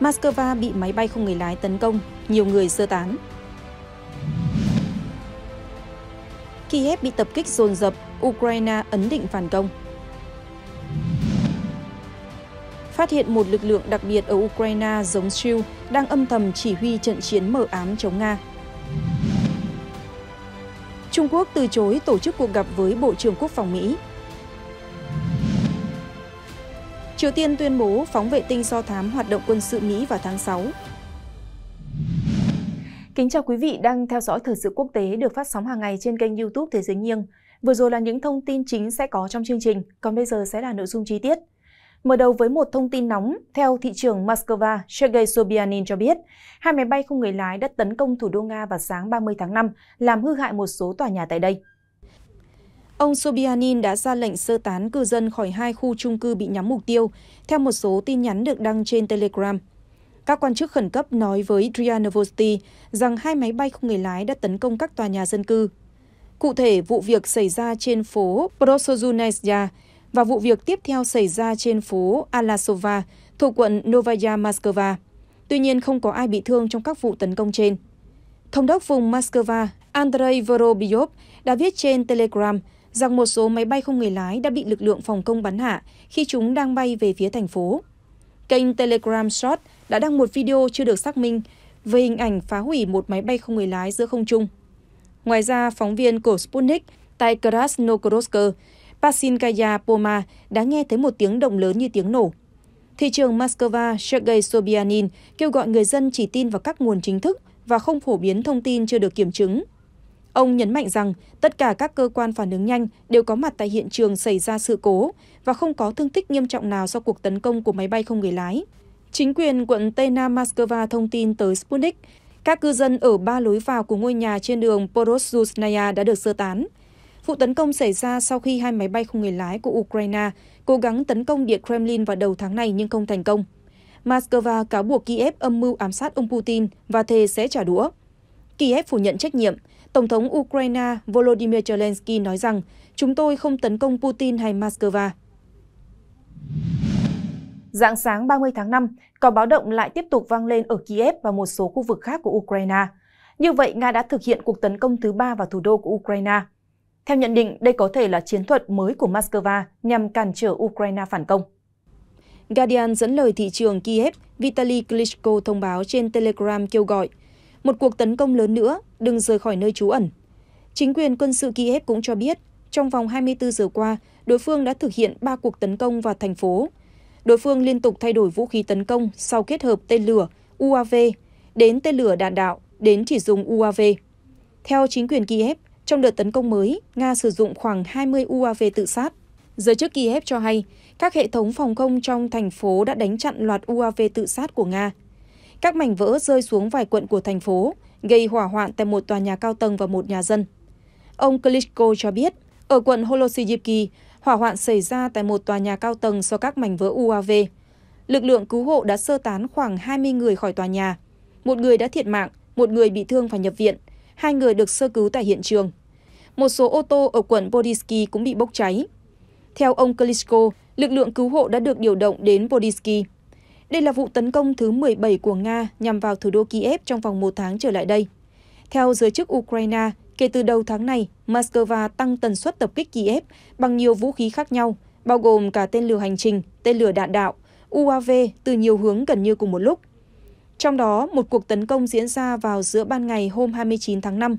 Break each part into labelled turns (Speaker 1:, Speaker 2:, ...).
Speaker 1: Moscow bị máy bay không người lái tấn công, nhiều người sơ tán. Kiev bị tập kích dồn dập, Ukraine ấn định phản công. Phát hiện một lực lượng đặc biệt ở Ukraine giống siêu đang âm thầm chỉ huy trận chiến mở ám chống Nga. Trung Quốc từ chối tổ chức cuộc gặp với Bộ trưởng Quốc phòng Mỹ Triều Tiên tuyên bố phóng vệ tinh do thám hoạt động quân sự Mỹ vào tháng 6. Kính chào quý vị đang theo dõi thời sự quốc tế được phát sóng hàng ngày trên kênh YouTube Thế giới nghiêng. Vừa rồi là những thông tin chính sẽ có trong chương trình, còn bây giờ sẽ là nội dung chi tiết. Mở đầu với một thông tin nóng, theo thị trưởng Moscow, Sergei Sobyanin cho biết, hai máy bay không người lái đã tấn công thủ đô Nga vào sáng 30 tháng 5, làm hư hại một số tòa nhà tại đây. Ông Sobianin đã ra lệnh sơ tán cư dân khỏi hai khu trung cư bị nhắm mục tiêu, theo một số tin nhắn được đăng trên Telegram. Các quan chức khẩn cấp nói với RIA Novosti rằng hai máy bay không người lái đã tấn công các tòa nhà dân cư. Cụ thể, vụ việc xảy ra trên phố Prosozunaya và vụ việc tiếp theo xảy ra trên phố Alasova thuộc quận Novaya Moscow. Tuy nhiên, không có ai bị thương trong các vụ tấn công trên. Thống đốc vùng Moscow Andrei Vorobyov đã viết trên Telegram rằng một số máy bay không người lái đã bị lực lượng phòng không bắn hạ khi chúng đang bay về phía thành phố. Kênh Telegram Short đã đăng một video chưa được xác minh về hình ảnh phá hủy một máy bay không người lái giữa không trung. Ngoài ra, phóng viên của Sputnik tại Krasnogorsk, Pasinkaya Poma đã nghe thấy một tiếng động lớn như tiếng nổ. Thị trường Moscow Sergei Sobyanin kêu gọi người dân chỉ tin vào các nguồn chính thức và không phổ biến thông tin chưa được kiểm chứng ông nhấn mạnh rằng tất cả các cơ quan phản ứng nhanh đều có mặt tại hiện trường xảy ra sự cố và không có thương tích nghiêm trọng nào do cuộc tấn công của máy bay không người lái chính quyền quận tây nam moscow thông tin tới sputnik các cư dân ở ba lối vào của ngôi nhà trên đường porozhnaya đã được sơ tán vụ tấn công xảy ra sau khi hai máy bay không người lái của ukraine cố gắng tấn công điện kremlin vào đầu tháng này nhưng không thành công moscow cáo buộc kiev âm mưu ám sát ông putin và thề sẽ trả đũa kiev phủ nhận trách nhiệm tổng thống ukraine volodymyr zelensky nói rằng chúng tôi không tấn công putin hay moscow Dạng sáng 30 tháng 5, cò báo động lại tiếp tục vang lên ở Kiev và một số khu vực khác của Ukraine. Như vậy, Nga đã thực hiện cuộc tấn công thứ ba vào thủ đô của Ukraine. Theo nhận định, đây có thể là chiến thuật mới của Moscow nhằm cản trở Ukraine phản công. Guardian dẫn lời thị trường Kiev, Vitaly Klitschko thông báo trên Telegram kêu gọi một cuộc tấn công lớn nữa đừng rời khỏi nơi trú ẩn chính quyền quân sự kiev cũng cho biết trong vòng 24 giờ qua đối phương đã thực hiện ba cuộc tấn công vào thành phố đối phương liên tục thay đổi vũ khí tấn công sau kết hợp tên lửa uav đến tên lửa đạn đạo đến chỉ dùng uav theo chính quyền kiev trong đợt tấn công mới nga sử dụng khoảng 20 uav tự sát giới chức kiev cho hay các hệ thống phòng không trong thành phố đã đánh chặn loạt uav tự sát của nga các mảnh vỡ rơi xuống vài quận của thành phố gây hỏa hoạn tại một tòa nhà cao tầng và một nhà dân. Ông Klitschko cho biết, ở quận Holosivki, hỏa hoạn xảy ra tại một tòa nhà cao tầng do các mảnh vỡ UAV. Lực lượng cứu hộ đã sơ tán khoảng 20 người khỏi tòa nhà. Một người đã thiệt mạng, một người bị thương và nhập viện, hai người được sơ cứu tại hiện trường. Một số ô tô ở quận Bodisky cũng bị bốc cháy. Theo ông Klitschko, lực lượng cứu hộ đã được điều động đến Bodisky. Đây là vụ tấn công thứ 17 của Nga nhằm vào thủ đô Kiev trong vòng một tháng trở lại đây. Theo giới chức Ukraine, kể từ đầu tháng này, Moscow tăng tần suất tập kích Kiev bằng nhiều vũ khí khác nhau, bao gồm cả tên lửa hành trình, tên lửa đạn đạo, UAV từ nhiều hướng gần như cùng một lúc. Trong đó, một cuộc tấn công diễn ra vào giữa ban ngày hôm 29 tháng 5.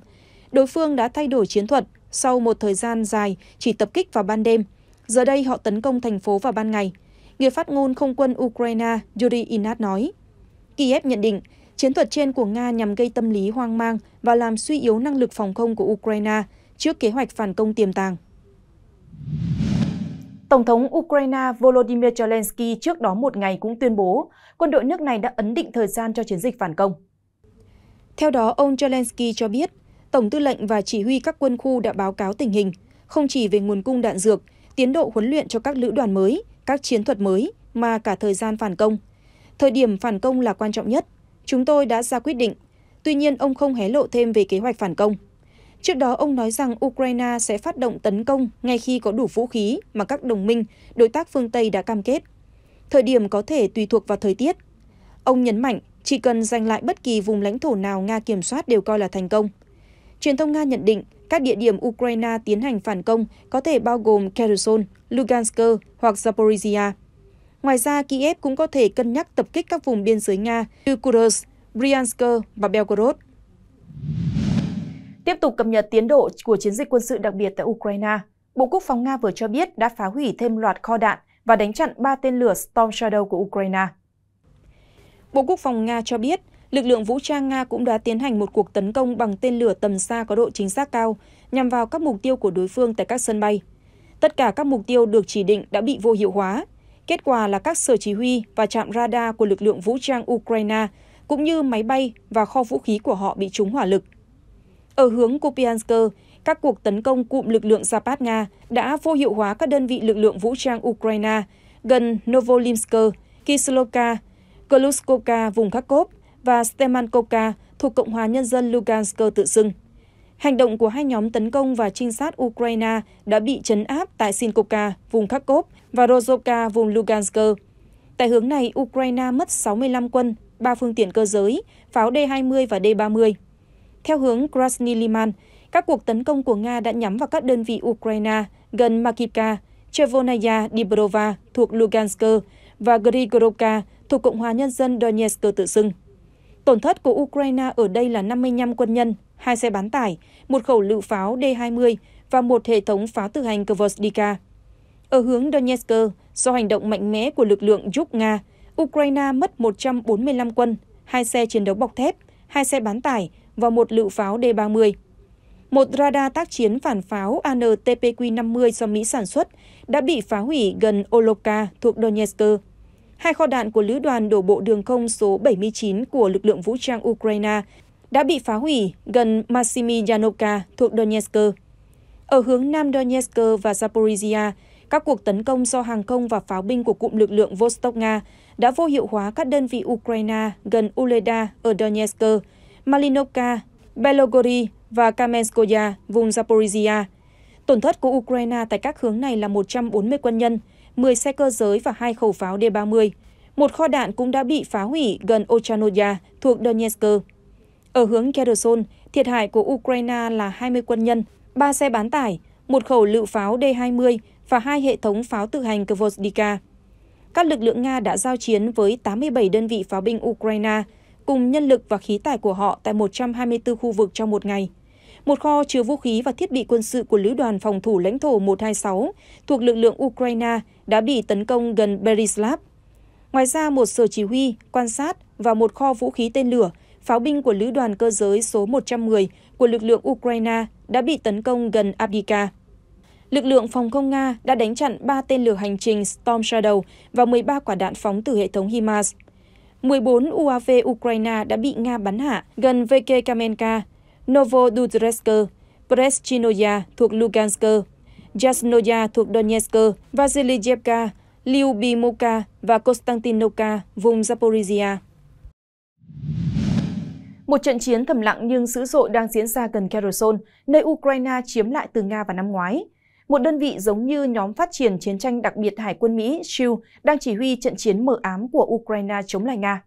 Speaker 1: Đối phương đã thay đổi chiến thuật sau một thời gian dài chỉ tập kích vào ban đêm. Giờ đây họ tấn công thành phố vào ban ngày – Người phát ngôn không quân Ukraine Yuri Inat nói. Kiev nhận định, chiến thuật trên của Nga nhằm gây tâm lý hoang mang và làm suy yếu năng lực phòng không của Ukraine trước kế hoạch phản công tiềm tàng. Tổng thống Ukraine Volodymyr Zelensky trước đó một ngày cũng tuyên bố quân đội nước này đã ấn định thời gian cho chiến dịch phản công. Theo đó, ông Zelensky cho biết, Tổng tư lệnh và chỉ huy các quân khu đã báo cáo tình hình, không chỉ về nguồn cung đạn dược, tiến độ huấn luyện cho các lữ đoàn mới, các chiến thuật mới mà cả thời gian phản công. Thời điểm phản công là quan trọng nhất. Chúng tôi đã ra quyết định. Tuy nhiên, ông không hé lộ thêm về kế hoạch phản công. Trước đó, ông nói rằng Ukraine sẽ phát động tấn công ngay khi có đủ vũ khí mà các đồng minh, đối tác phương Tây đã cam kết. Thời điểm có thể tùy thuộc vào thời tiết. Ông nhấn mạnh, chỉ cần giành lại bất kỳ vùng lãnh thổ nào Nga kiểm soát đều coi là thành công. Truyền thông Nga nhận định, các địa điểm Ukraine tiến hành phản công có thể bao gồm Kherson, Lugansk hoặc Zaporizhia. Ngoài ra, Kiev cũng có thể cân nhắc tập kích các vùng biên giới Nga như Kursk, Bryansk và Belgorod. Tiếp tục cập nhật tiến độ của chiến dịch quân sự đặc biệt tại Ukraine, Bộ Quốc phòng Nga vừa cho biết đã phá hủy thêm loạt kho đạn và đánh chặn 3 tên lửa Storm Shadow của Ukraine. Bộ Quốc phòng Nga cho biết lực lượng vũ trang Nga cũng đã tiến hành một cuộc tấn công bằng tên lửa tầm xa có độ chính xác cao nhằm vào các mục tiêu của đối phương tại các sân bay. Tất cả các mục tiêu được chỉ định đã bị vô hiệu hóa. Kết quả là các sở chỉ huy và trạm radar của lực lượng vũ trang Ukraine cũng như máy bay và kho vũ khí của họ bị trúng hỏa lực. Ở hướng Kupiansk, các cuộc tấn công cụm lực lượng Zapad Nga đã vô hiệu hóa các đơn vị lực lượng vũ trang Ukraine gần Novolimsk, Kislovka, Koloskoka vùng Kharkov và stemankovka thuộc Cộng hòa Nhân dân Lugansk tự xưng. Hành động của hai nhóm tấn công và trinh sát Ukraine đã bị chấn áp tại Sinkovka, vùng Kharkov và Rozovka, vùng Lugansk. Tại hướng này, Ukraine mất 65 quân, 3 phương tiện cơ giới, pháo D-20 và D-30. Theo hướng Krasny Liman, các cuộc tấn công của Nga đã nhắm vào các đơn vị Ukraine gần Makivka, Chevonaya Dibrova thuộc Lugansk và Grigorovka thuộc Cộng hòa Nhân dân Donetsk tự xưng tổn thất của ukraine ở đây là năm mươi năm quân nhân hai xe bán tải một khẩu lựu pháo d hai mươi và một hệ thống pháo tự hành kvosdika ở hướng donetsk do hành động mạnh mẽ của lực lượng giúp nga ukraine mất một trăm bốn mươi năm quân hai xe chiến đấu bọc thép hai xe bán tải và một lựu pháo d ba mươi một radar tác chiến phản pháo ANTPQ-50 do Mỹ sản xuất đã bị phá hủy gần Olovka thuộc Donetsk hai kho đạn của lữ đoàn đổ bộ đường không số 79 của lực lượng vũ trang Ukraine đã bị phá hủy gần Masimyanovka thuộc Donetsk. Ở hướng nam Donetsk và Zaporizhia, các cuộc tấn công do hàng không và pháo binh của cụm lực lượng Vostok Nga đã vô hiệu hóa các đơn vị Ukraine gần Uleda ở Donetsk, Malinovka, Belogori và Kamenskoya, vùng Zaporizhia. Tổn thất của Ukraine tại các hướng này là 140 quân nhân, 10 xe cơ giới và hai khẩu pháo D-30. Một kho đạn cũng đã bị phá hủy gần Ochanoya thuộc Donetsk. Ở hướng Kherson, thiệt hại của Ukraine là 20 quân nhân, 3 xe bán tải, một khẩu lựu pháo D-20 và hai hệ thống pháo tự hành Kvozdika. Các lực lượng Nga đã giao chiến với 87 đơn vị pháo binh Ukraine, cùng nhân lực và khí tài của họ tại 124 khu vực trong một ngày một kho chứa vũ khí và thiết bị quân sự của Lữ đoàn Phòng thủ lãnh thổ 126 thuộc lực lượng Ukraine đã bị tấn công gần Berislav. Ngoài ra, một sở chỉ huy, quan sát và một kho vũ khí tên lửa, pháo binh của Lữ đoàn cơ giới số 110 của lực lượng Ukraine đã bị tấn công gần Abdika. Lực lượng phòng không Nga đã đánh chặn 3 tên lửa hành trình Storm Shadow và 13 quả đạn phóng từ hệ thống HIMARS. 14 UAV Ukraine đã bị Nga bắn hạ gần VK Kamenka Novodutresk, Preschinoya thuộc Lugansk, Jasnoya thuộc Donetsk, Vasiliyevka, Lyubimivka và Konstantinovka, vùng Zaporizhia. Một trận chiến thầm lặng nhưng dữ dội đang diễn ra gần Kherson, nơi Ukraine chiếm lại từ Nga vào năm ngoái. Một đơn vị giống như nhóm phát triển chiến tranh đặc biệt Hải quân Mỹ SHIELD đang chỉ huy trận chiến mờ ám của Ukraine chống lại Nga.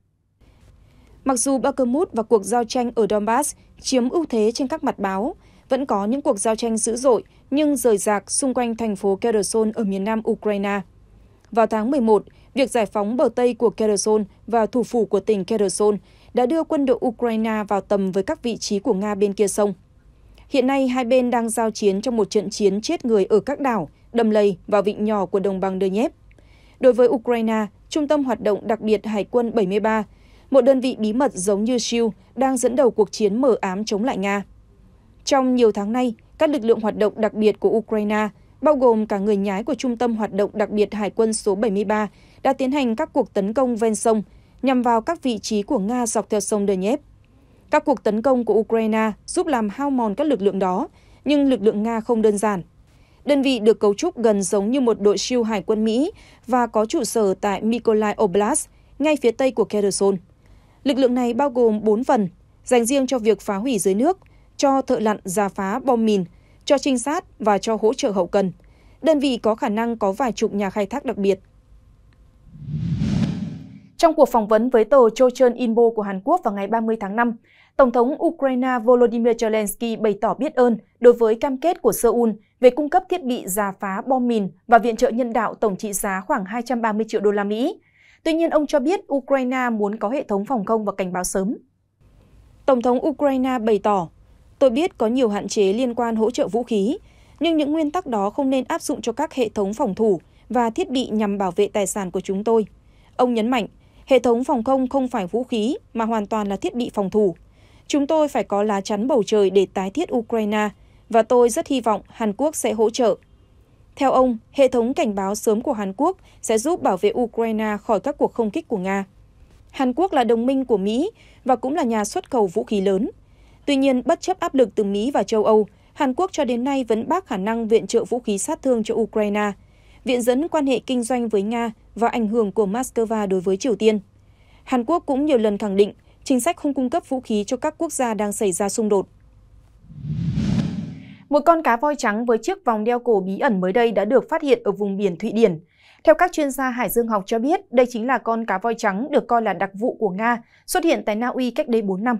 Speaker 1: Mặc dù Bakhmut và cuộc giao tranh ở Donbass chiếm ưu thế trên các mặt báo, vẫn có những cuộc giao tranh dữ dội nhưng rời rạc xung quanh thành phố Kherson ở miền nam Ukraine. Vào tháng 11, việc giải phóng bờ Tây của Kherson và thủ phủ của tỉnh Kherson đã đưa quân đội Ukraine vào tầm với các vị trí của Nga bên kia sông. Hiện nay, hai bên đang giao chiến trong một trận chiến chết người ở các đảo, đầm lầy và vịnh nhỏ của đồng bằng Donetsk. Đối với Ukraine, Trung tâm Hoạt động Đặc biệt Hải quân 73 một đơn vị bí mật giống như siêu e đang dẫn đầu cuộc chiến mờ ám chống lại Nga. Trong nhiều tháng nay, các lực lượng hoạt động đặc biệt của Ukraine, bao gồm cả người nhái của Trung tâm Hoạt động Đặc biệt Hải quân số 73, đã tiến hành các cuộc tấn công ven sông nhằm vào các vị trí của Nga dọc theo sông Donetsk. Các cuộc tấn công của Ukraine giúp làm hao mòn các lực lượng đó, nhưng lực lượng Nga không đơn giản. Đơn vị được cấu trúc gần giống như một đội siêu e hải quân Mỹ và có trụ sở tại Mykolaiv Oblast, ngay phía tây của Kherson lực lượng này bao gồm bốn phần dành riêng cho việc phá hủy dưới nước cho thợ lặn giả phá bom mìn cho trinh sát và cho hỗ trợ hậu cần đơn vị có khả năng có vài chục nhà khai thác đặc biệt trong cuộc phỏng vấn với tờ Chochon Inbo của Hàn Quốc vào ngày 30 tháng 5, Tổng thống Ukraine Volodymyr Zelensky bày tỏ biết ơn đối với cam kết của Seoul về cung cấp thiết bị giả phá bom mìn và viện trợ nhân đạo tổng trị giá khoảng 230 triệu đô la Mỹ Tuy nhiên, ông cho biết Ukraine muốn có hệ thống phòng không và cảnh báo sớm. Tổng thống Ukraine bày tỏ, tôi biết có nhiều hạn chế liên quan hỗ trợ vũ khí, nhưng những nguyên tắc đó không nên áp dụng cho các hệ thống phòng thủ và thiết bị nhằm bảo vệ tài sản của chúng tôi. Ông nhấn mạnh, hệ thống phòng không không phải vũ khí mà hoàn toàn là thiết bị phòng thủ. Chúng tôi phải có lá chắn bầu trời để tái thiết Ukraine và tôi rất hy vọng Hàn Quốc sẽ hỗ trợ theo ông, hệ thống cảnh báo sớm của Hàn Quốc sẽ giúp bảo vệ Ukraine khỏi các cuộc không kích của Nga. Hàn Quốc là đồng minh của Mỹ và cũng là nhà xuất khẩu vũ khí lớn. Tuy nhiên, bất chấp áp lực từ Mỹ và châu Âu, Hàn Quốc cho đến nay vẫn bác khả năng viện trợ vũ khí sát thương cho Ukraine, viện dẫn quan hệ kinh doanh với Nga và ảnh hưởng của Moscow đối với Triều Tiên. Hàn Quốc cũng nhiều lần khẳng định chính sách không cung cấp vũ khí cho các quốc gia đang xảy ra xung đột. Một con cá voi trắng với chiếc vòng đeo cổ bí ẩn mới đây đã được phát hiện ở vùng biển Thụy Điển. Theo các chuyên gia hải dương học cho biết, đây chính là con cá voi trắng được coi là đặc vụ của Nga, xuất hiện tại Na Uy cách đây 4 năm.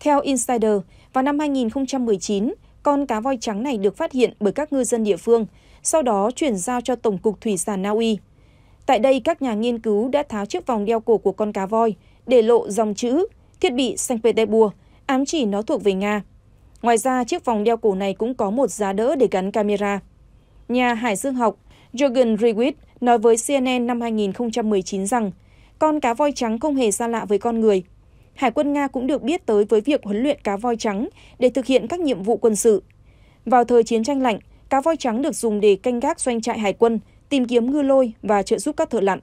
Speaker 1: Theo Insider, vào năm 2019, con cá voi trắng này được phát hiện bởi các ngư dân địa phương, sau đó chuyển giao cho Tổng cục Thủy sản Na Uy. Tại đây, các nhà nghiên cứu đã tháo chiếc vòng đeo cổ của con cá voi, để lộ dòng chữ, thiết bị Saint Petersburg, ám chỉ nó thuộc về Nga. Ngoài ra, chiếc vòng đeo cổ này cũng có một giá đỡ để gắn camera. Nhà hải dương học Jürgen Rewit nói với CNN năm 2019 rằng con cá voi trắng không hề xa lạ với con người. Hải quân Nga cũng được biết tới với việc huấn luyện cá voi trắng để thực hiện các nhiệm vụ quân sự. Vào thời chiến tranh lạnh, cá voi trắng được dùng để canh gác doanh trại hải quân, tìm kiếm ngư lôi và trợ giúp các thợ lặn.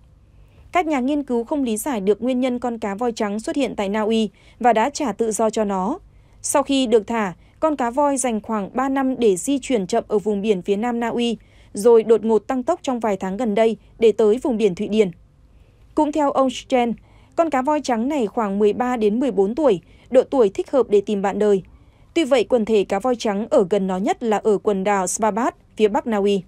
Speaker 1: Các nhà nghiên cứu không lý giải được nguyên nhân con cá voi trắng xuất hiện tại Na Uy và đã trả tự do cho nó. Sau khi được thả, con cá voi dành khoảng 3 năm để di chuyển chậm ở vùng biển phía nam Na Uy, rồi đột ngột tăng tốc trong vài tháng gần đây để tới vùng biển Thụy Điển. Cũng theo ông Sten, con cá voi trắng này khoảng 13 đến 14 tuổi, độ tuổi thích hợp để tìm bạn đời. Tuy vậy, quần thể cá voi trắng ở gần nó nhất là ở quần đảo Svalbard, phía bắc Na Uy.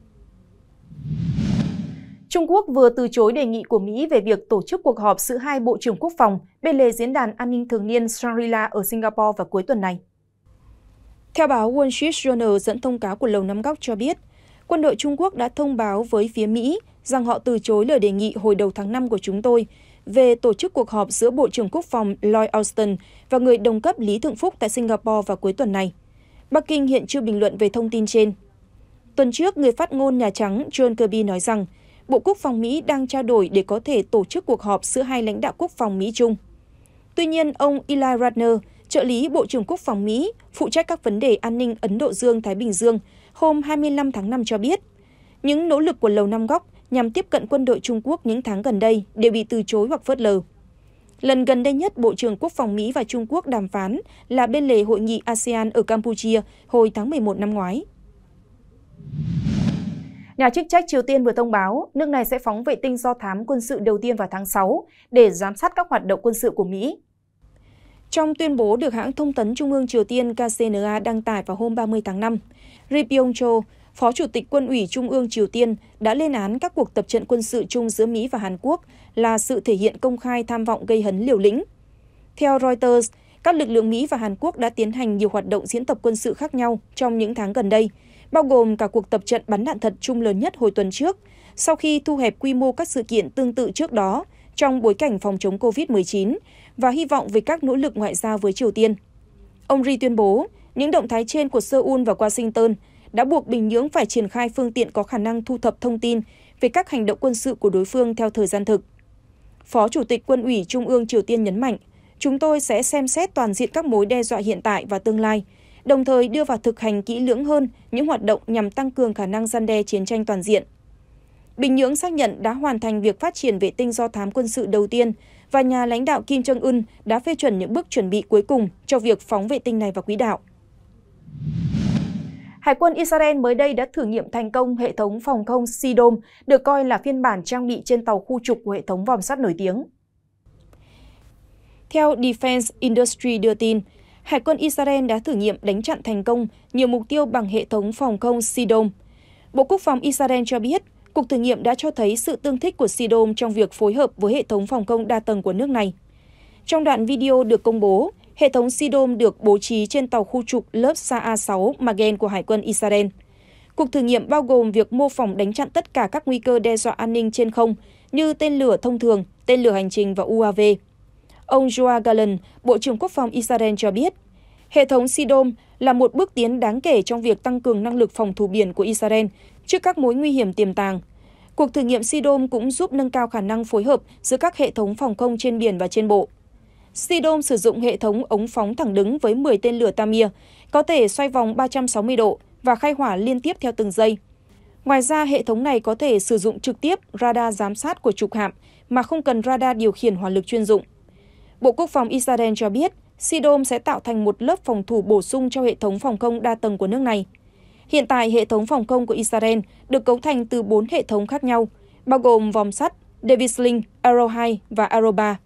Speaker 1: Trung Quốc vừa từ chối đề nghị của Mỹ về việc tổ chức cuộc họp giữa hai Bộ trưởng Quốc phòng bên lề Diễn đàn An ninh Thường niên Shangri-La ở Singapore vào cuối tuần này. Theo báo Wall Street Journal dẫn thông cáo của Lầu Năm Góc cho biết, quân đội Trung Quốc đã thông báo với phía Mỹ rằng họ từ chối lời đề nghị hồi đầu tháng 5 của chúng tôi về tổ chức cuộc họp giữa Bộ trưởng Quốc phòng Lloyd Austin và người đồng cấp Lý Thượng Phúc tại Singapore vào cuối tuần này. Bắc Kinh hiện chưa bình luận về thông tin trên. Tuần trước, người phát ngôn Nhà Trắng John Kirby nói rằng Bộ Quốc phòng Mỹ đang trao đổi để có thể tổ chức cuộc họp giữa hai lãnh đạo quốc phòng Mỹ-Trung. Tuy nhiên, ông Eli Ratner, trợ lý Bộ trưởng Quốc phòng Mỹ phụ trách các vấn đề an ninh Ấn Độ Dương-Thái Bình Dương hôm 25 tháng 5 cho biết, những nỗ lực của Lầu Năm Góc nhằm tiếp cận quân đội Trung Quốc những tháng gần đây đều bị từ chối hoặc phớt lờ. Lần gần đây nhất, Bộ trưởng Quốc phòng Mỹ và Trung Quốc đàm phán là bên lề hội nghị ASEAN ở Campuchia hồi tháng 11 năm ngoái. Nhà chức trách Triều Tiên vừa thông báo nước này sẽ phóng vệ tinh do thám quân sự đầu tiên vào tháng 6 để giám sát các hoạt động quân sự của Mỹ. Trong tuyên bố được hãng thông tấn Trung ương Triều Tiên KCNA đăng tải vào hôm 30 tháng 5, Ri Pyong cho Phó Chủ tịch Quân ủy Trung ương Triều Tiên đã lên án các cuộc tập trận quân sự chung giữa Mỹ và Hàn Quốc là sự thể hiện công khai tham vọng gây hấn liều lĩnh. Theo Reuters, các lực lượng Mỹ và Hàn Quốc đã tiến hành nhiều hoạt động diễn tập quân sự khác nhau trong những tháng gần đây, bao gồm cả cuộc tập trận bắn đạn thật chung lớn nhất hồi tuần trước, sau khi thu hẹp quy mô các sự kiện tương tự trước đó trong bối cảnh phòng chống COVID-19 và hy vọng về các nỗ lực ngoại giao với triều tiên ông ri tuyên bố những động thái trên của seoul và washington đã buộc bình nhưỡng phải triển khai phương tiện có khả năng thu thập thông tin về các hành động quân sự của đối phương theo thời gian thực phó chủ tịch quân ủy trung ương triều tiên nhấn mạnh chúng tôi sẽ xem xét toàn diện các mối đe dọa hiện tại và tương lai đồng thời đưa vào thực hành kỹ lưỡng hơn những hoạt động nhằm tăng cường khả năng gian đe chiến tranh toàn diện. Bình Nhưỡng xác nhận đã hoàn thành việc phát triển vệ tinh do thám quân sự đầu tiên và nhà lãnh đạo Kim Jong Un đã phê chuẩn những bước chuẩn bị cuối cùng cho việc phóng vệ tinh này vào quỹ đạo. Hải quân Israel mới đây đã thử nghiệm thành công hệ thống phòng không Sidom, được coi là phiên bản trang bị trên tàu khu trục của hệ thống vòm sắt nổi tiếng. Theo Defense Industry đưa tin, Hải quân Israel đã thử nghiệm đánh chặn thành công nhiều mục tiêu bằng hệ thống phòng không Sidom. Bộ Quốc phòng Israel cho biết, cuộc thử nghiệm đã cho thấy sự tương thích của sidom trong việc phối hợp với hệ thống phòng công đa tầng của nước này. Trong đoạn video được công bố, hệ thống sidom được bố trí trên tàu khu trục lớp Sa A 6 Magen của Hải quân Israel. Cuộc thử nghiệm bao gồm việc mô phỏng đánh chặn tất cả các nguy cơ đe dọa an ninh trên không như tên lửa thông thường, tên lửa hành trình và UAV. Ông Joa Galan, Bộ trưởng Quốc phòng Israel cho biết, hệ thống Sidom là một bước tiến đáng kể trong việc tăng cường năng lực phòng thủ biển của Israel trước các mối nguy hiểm tiềm tàng. Cuộc thử nghiệm Sidom cũng giúp nâng cao khả năng phối hợp giữa các hệ thống phòng không trên biển và trên bộ. Sidom sử dụng hệ thống ống phóng thẳng đứng với 10 tên lửa Tamir, có thể xoay vòng 360 độ và khai hỏa liên tiếp theo từng giây. Ngoài ra, hệ thống này có thể sử dụng trực tiếp radar giám sát của trục hạm mà không cần radar điều khiển hỏa lực chuyên dụng. Bộ Quốc phòng Israel cho biết, Sidom sẽ tạo thành một lớp phòng thủ bổ sung cho hệ thống phòng không đa tầng của nước này. Hiện tại, hệ thống phòng không của Israel được cấu thành từ 4 hệ thống khác nhau, bao gồm vòm sắt, Davis Link, Arrow 2 và Arrow 3.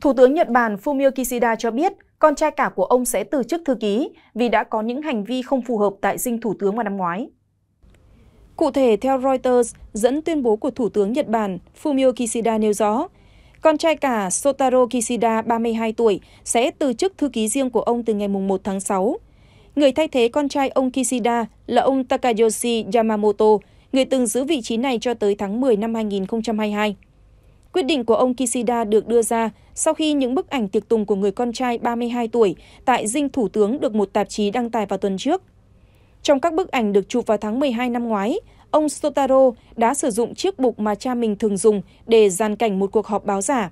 Speaker 1: Thủ tướng Nhật Bản Fumio Kishida cho biết con trai cả của ông sẽ từ chức thư ký vì đã có những hành vi không phù hợp tại dinh thủ tướng vào năm ngoái. Cụ thể, theo Reuters, dẫn tuyên bố của Thủ tướng Nhật Bản Fumio Kishida nêu rõ, con trai cả Sotaro Kishida, 32 tuổi, sẽ từ chức thư ký riêng của ông từ ngày 1 tháng 6. Người thay thế con trai ông Kishida là ông Takayoshi Yamamoto, người từng giữ vị trí này cho tới tháng 10 năm 2022. Quyết định của ông Kishida được đưa ra sau khi những bức ảnh tiệc tùng của người con trai 32 tuổi tại dinh thủ tướng được một tạp chí đăng tải vào tuần trước. Trong các bức ảnh được chụp vào tháng 12 năm ngoái, ông sotaro đã sử dụng chiếc bục mà cha mình thường dùng để gian cảnh một cuộc họp báo giả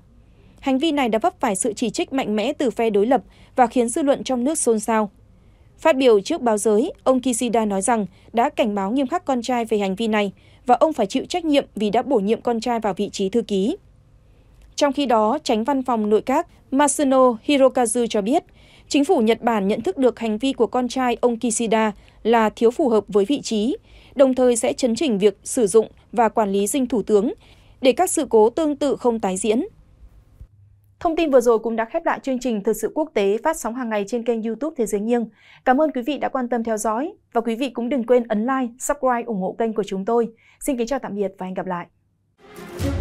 Speaker 1: hành vi này đã vấp phải sự chỉ trích mạnh mẽ từ phe đối lập và khiến dư luận trong nước xôn xao Phát biểu trước báo giới, ông Kishida nói rằng đã cảnh báo nghiêm khắc con trai về hành vi này và ông phải chịu trách nhiệm vì đã bổ nhiệm con trai vào vị trí thư ký. Trong khi đó, tránh văn phòng nội các Masuno Hirokazu cho biết, chính phủ Nhật Bản nhận thức được hành vi của con trai ông Kishida là thiếu phù hợp với vị trí, đồng thời sẽ chấn chỉnh việc sử dụng và quản lý dinh thủ tướng để các sự cố tương tự không tái diễn. Thông tin vừa rồi cũng đã khép lại chương trình Thời sự quốc tế phát sóng hàng ngày trên kênh YouTube Thế giới nghiêng. Cảm ơn quý vị đã quan tâm theo dõi và quý vị cũng đừng quên ấn like, subscribe ủng hộ kênh của chúng tôi. Xin kính chào tạm biệt và hẹn gặp lại.